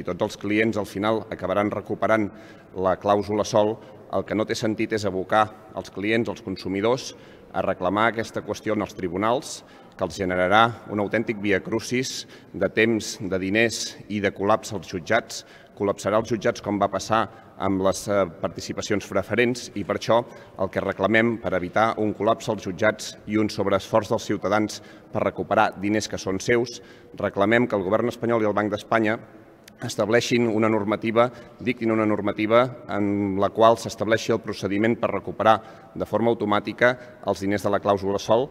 si tots els clients al final acabaran recuperant la clàusula sol, el que no té sentit és abocar els clients, els consumidors, a reclamar aquesta qüestió en els tribunals, que els generarà un autèntic via crucis de temps, de diners i de col·lapse als jutjats. Col·lapsarà els jutjats com va passar amb les eh, participacions preferents i per això el que reclamem per evitar un col·lapse als jutjats i un sobreesforç dels ciutadans per recuperar diners que són seus, reclamem que el govern espanyol i el Banc d'Espanya estableixin una normativa, dictin una normativa en la qual s'estableixi el procediment per recuperar de forma automàtica els diners de la clàusula sol